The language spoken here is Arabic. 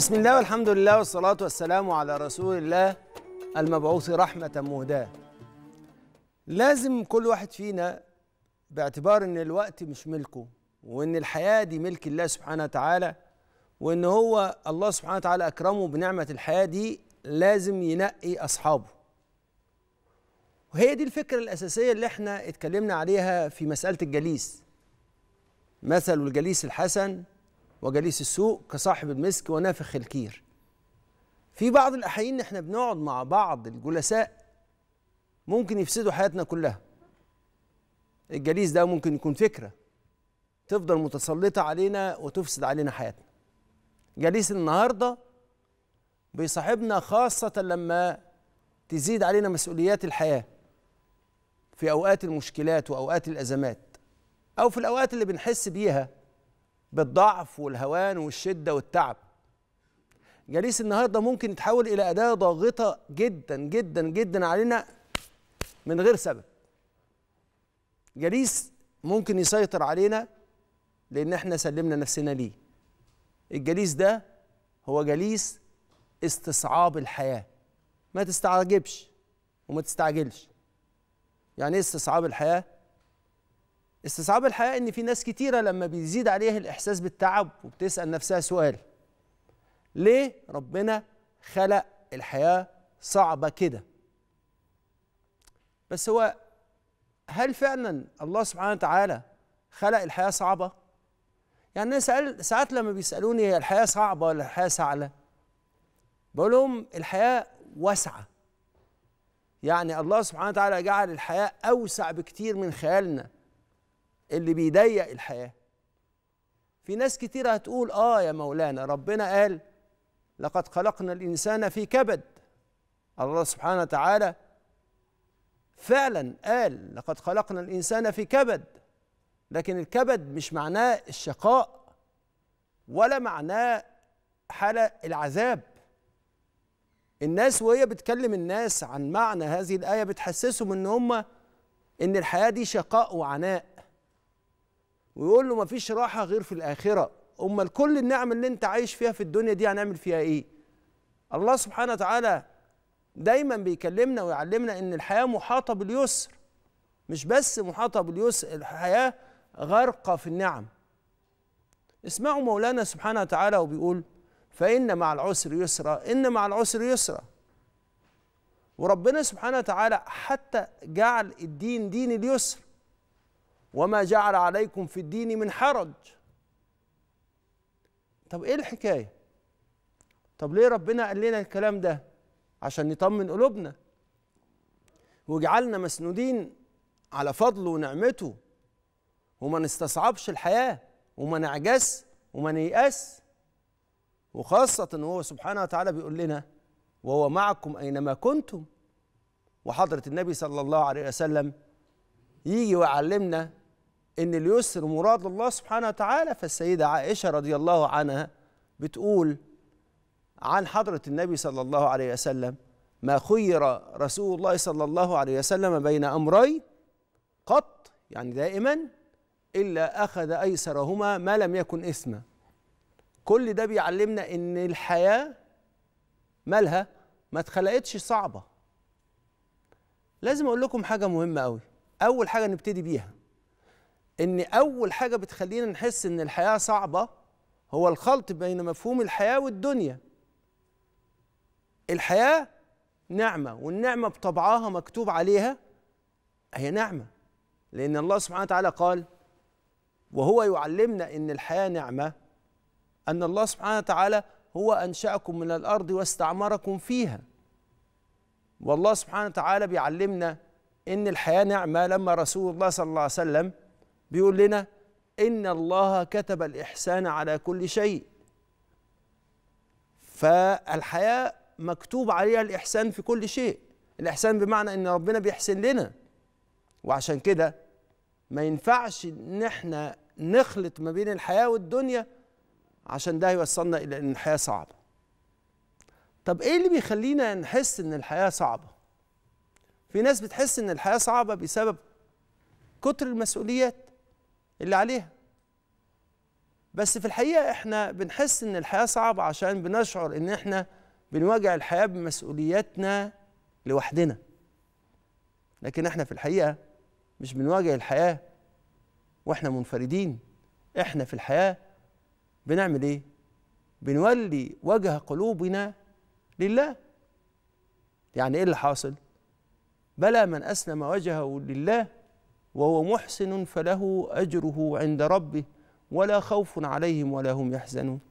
بسم الله والحمد لله والصلاة والسلام على رسول الله المبعوث رحمة مهداة لازم كل واحد فينا باعتبار ان الوقت مش ملكه وان الحياة دي ملك الله سبحانه وتعالى وان هو الله سبحانه وتعالى اكرمه بنعمة الحياة دي لازم ينقي اصحابه وهي دي الفكرة الأساسية اللي احنا اتكلمنا عليها في مسألة الجليس مثل الجليس الحسن وجليس السوق كصاحب المسك ونافخ الكير في بعض الأحيان احنا بنقعد مع بعض الجلساء ممكن يفسدوا حياتنا كلها الجليس ده ممكن يكون فكرة تفضل متسلطة علينا وتفسد علينا حياتنا جليس النهاردة بيصاحبنا خاصة لما تزيد علينا مسؤوليات الحياة في أوقات المشكلات وأوقات الأزمات أو في الأوقات اللي بنحس بيها بالضعف والهوان والشدة والتعب جليس النهاردة ممكن يتحول إلى أداة ضاغطة جدا جدا جدا علينا من غير سبب جليس ممكن يسيطر علينا لأن احنا سلمنا نفسنا ليه الجليس ده هو جليس استصعاب الحياة ما تستعجبش وما تستعجلش يعني ايه استصعاب الحياه استصعاب الحقيقه ان في ناس كتيره لما بيزيد عليها الاحساس بالتعب وبتسال نفسها سؤال ليه ربنا خلق الحياه صعبه كده بس هو هل فعلا الله سبحانه وتعالى خلق الحياه صعبه يعني انا سأل ساعات لما بيسالوني هي الحياه صعبه ولا الحياه سهله بقول لهم الحياه واسعه يعني الله سبحانه وتعالى جعل الحياه اوسع بكتير من خيالنا اللي بيضيق الحياه في ناس كتير هتقول اه يا مولانا ربنا قال لقد خلقنا الانسان في كبد الله سبحانه وتعالى فعلا قال لقد خلقنا الانسان في كبد لكن الكبد مش معناه الشقاء ولا معناه حاله العذاب الناس وهي بتكلم الناس عن معنى هذه الايه بتحسسهم ان هم ان الحياه دي شقاء وعناء ويقول له مفيش راحه غير في الاخره امال كل النعم اللي انت عايش فيها في الدنيا دي هنعمل فيها ايه الله سبحانه وتعالى دايما بيكلمنا ويعلمنا ان الحياه محاطه باليسر مش بس محاطه باليسر الحياه غرقه في النعم اسمعوا مولانا سبحانه وتعالى وبيقول فان مع العسر يسرا ان مع العسر يسرا وربنا سبحانه وتعالى حتى جعل الدين دين اليسر وما جعل عليكم في الدين من حرج طب ايه الحكايه طب ليه ربنا قال لنا الكلام ده عشان نطمن قلوبنا وجعلنا مسنودين على فضله ونعمته وما نستصعبش الحياه وما نعجز وما نيأس وخاصة إن هو سبحانه وتعالى بيقول لنا وهو معكم أينما كنتم وحضرة النبي صلى الله عليه وسلم يجي ويعلمنا ان اليسر مراد الله سبحانه وتعالى فالسيده عائشه رضي الله عنها بتقول عن حضره النبي صلى الله عليه وسلم ما خير رسول الله صلى الله عليه وسلم بين امرين قط يعني دائما الا اخذ ايسرهما ما لم يكن اثما كل ده بيعلمنا ان الحياه مالها ما اتخلقتش صعبه لازم اقول لكم حاجه مهمه قوي اول حاجه نبتدي بيها ان اول حاجه بتخلينا نحس ان الحياه صعبه هو الخلط بين مفهوم الحياه والدنيا الحياه نعمه والنعمه بطبعها مكتوب عليها هي نعمه لان الله سبحانه وتعالى قال وهو يعلمنا ان الحياه نعمه ان الله سبحانه وتعالى هو انشاكم من الارض واستعمركم فيها والله سبحانه وتعالى بيعلمنا ان الحياه نعمه لما رسول الله صلى الله عليه وسلم بيقول لنا إن الله كتب الإحسان على كل شيء فالحياة مكتوب عليها الإحسان في كل شيء الإحسان بمعنى إن ربنا بيحسن لنا وعشان كده ما ينفعش إن إحنا نخلط ما بين الحياة والدنيا عشان ده يوصلنا إلى إن الحياة صعبة طب إيه اللي بيخلينا نحس إن الحياة صعبة في ناس بتحس إن الحياة صعبة بسبب كتر المسؤوليات اللي عليها بس في الحقيقة احنا بنحس ان الحياة صعبة عشان بنشعر ان احنا بنواجه الحياة بمسؤولياتنا لوحدنا لكن احنا في الحقيقة مش بنواجه الحياة واحنا منفردين احنا في الحياة بنعمل ايه بنولي وجه قلوبنا لله يعني ايه اللي حاصل بلى من اسلم وجهه لله وهو محسن فله اجره عند ربه ولا خوف عليهم ولا هم يحزنون